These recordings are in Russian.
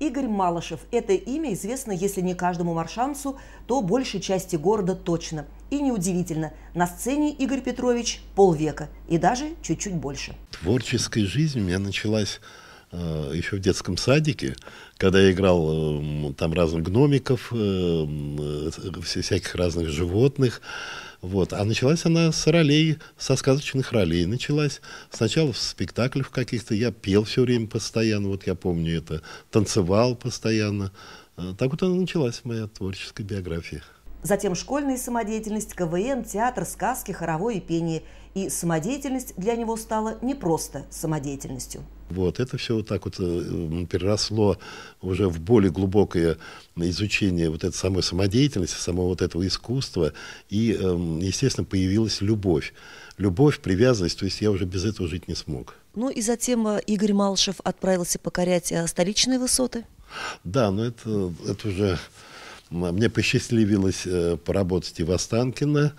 Игорь Малышев. Это имя известно, если не каждому маршанцу, то большей части города точно. И неудивительно, на сцене Игорь Петрович полвека и даже чуть-чуть больше. Творческая жизнь у меня началась э, еще в детском садике, когда я играл эм, там разных гномиков, эм, э, всяких разных животных. Вот. А началась она с ролей, со сказочных ролей началась. Сначала в спектаклях каких-то я пел все время постоянно, вот я помню это, танцевал постоянно. А так вот она началась, моя творческая биография. Затем школьная самодеятельность, КВН, театр, сказки, хоровое и пение. И самодеятельность для него стала не просто самодеятельностью. Вот, это все вот так вот э, переросло уже в более глубокое изучение вот этой самой самодеятельности, самого вот этого искусства, и, эм, естественно, появилась любовь. Любовь, привязанность, то есть я уже без этого жить не смог. Ну и затем э, Игорь Малышев отправился покорять э, столичные высоты. Да, но это, это уже мне посчастливилось э, поработать и в Останкино,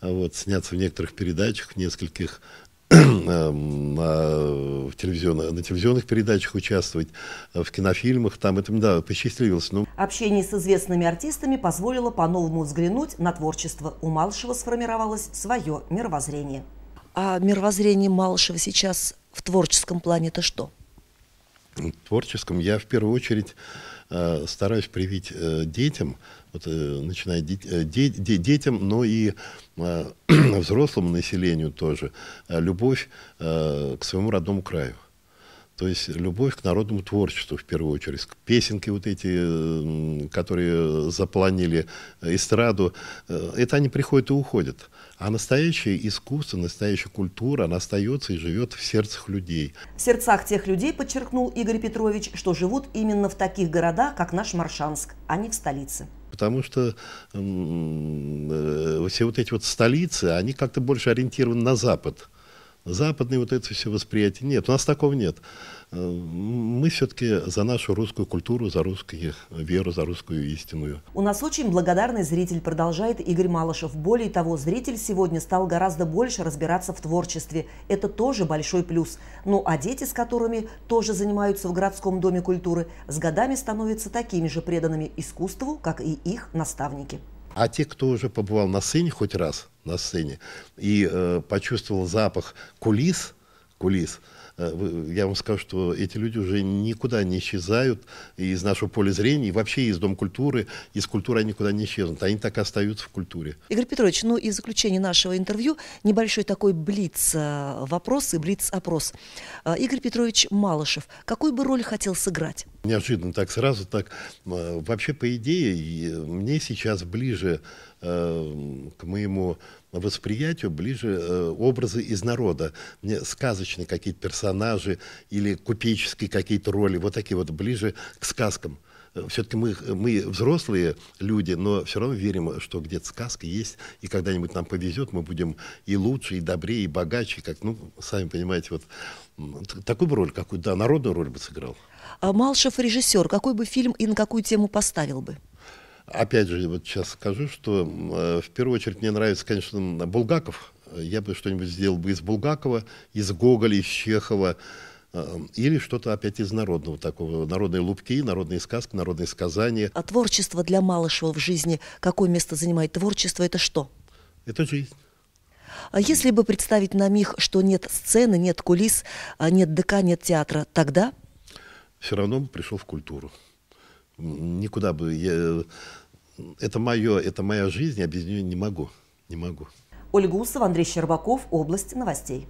а вот, сняться в некоторых передачах, в нескольких эм, на, в телевизион, на телевизионных передачах участвовать, э, в кинофильмах, там это, да, посчастливилось. Но... Ну. Общение с известными артистами позволило по-новому взглянуть на творчество. У Малышева сформировалось свое мировоззрение. А мировоззрение Малышева сейчас в творческом плане это что? В творческом я в первую очередь Э, стараюсь привить э, детям, вот, э, начиная де, детям, но и взрослому населению тоже, любовь к своему родному краю. То есть любовь к народному творчеству, в первую очередь. Песенки вот эти, которые запланили э, эстраду, э, это они приходят и уходят. А настоящее искусство, настоящая культура, она остается и живет в сердцах людей. В сердцах тех людей, подчеркнул Игорь Петрович, что живут именно в таких городах, как наш Маршанск, а не в столице. Потому что э, все вот эти вот столицы, они как-то больше ориентированы на Запад западные вот это все восприятие. Нет, у нас такого нет. Э, мы все-таки за нашу русскую культуру, за русскую веру, за русскую истинную. У нас очень благодарный зритель, продолжает Игорь Малышев. Более того, зритель сегодня стал гораздо больше разбираться в творчестве. Это тоже большой плюс. Ну а дети, с которыми тоже занимаются в городском доме культуры, с годами становятся такими же преданными искусству, как и их наставники. А те, кто уже побывал на сцене хоть раз, на сцене, и э, почувствовал запах кулис, кулис, Э, я вам скажу, что эти люди уже никуда не исчезают из нашего поля зрения, и вообще из Дом культуры, из культуры они никуда не исчезнут. Они так и остаются в культуре. Игорь Петрович, ну и в заключение нашего интервью небольшой такой блиц-вопрос э, и блиц-опрос. Э, Игорь Петрович Малышев, какую бы роль хотел сыграть? Неожиданно так сразу, так. Вообще, по идее, мне сейчас ближе к моему восприятию, ближе образы из народа. Мне сказочные какие-то персонажи персонажи или купеческие какие-то роли, вот такие вот ближе к сказкам. Э, Все-таки мы, мы взрослые люди, но все равно верим, что где-то сказка есть, и когда-нибудь нам повезет, мы будем и лучше, и добрее, и богаче, как, ну, сами понимаете, вот такую бы роль, какую, да, народную роль бы сыграл. А Малшев режиссер, какой бы фильм и на какую тему поставил бы? Опять же, вот сейчас скажу, что э, в первую очередь мне нравится, конечно, Булгаков, я бы что-нибудь сделал бы из Булгакова, из Гоголя, из Чехова, э, или что-то опять из народного такого, народные лупки, народные сказки, народные сказания. А творчество для Малышева в жизни, какое место занимает творчество, это что? Это жизнь. А если бы представить на миг, что нет сцены, нет кулис, а нет ДК, нет театра, тогда? Все равно бы пришел в культуру. Никуда бы... Я... Э, это мое, это моя жизнь, я без нее не могу. Не могу. Ольга Усова, Андрей Щербаков, область новостей.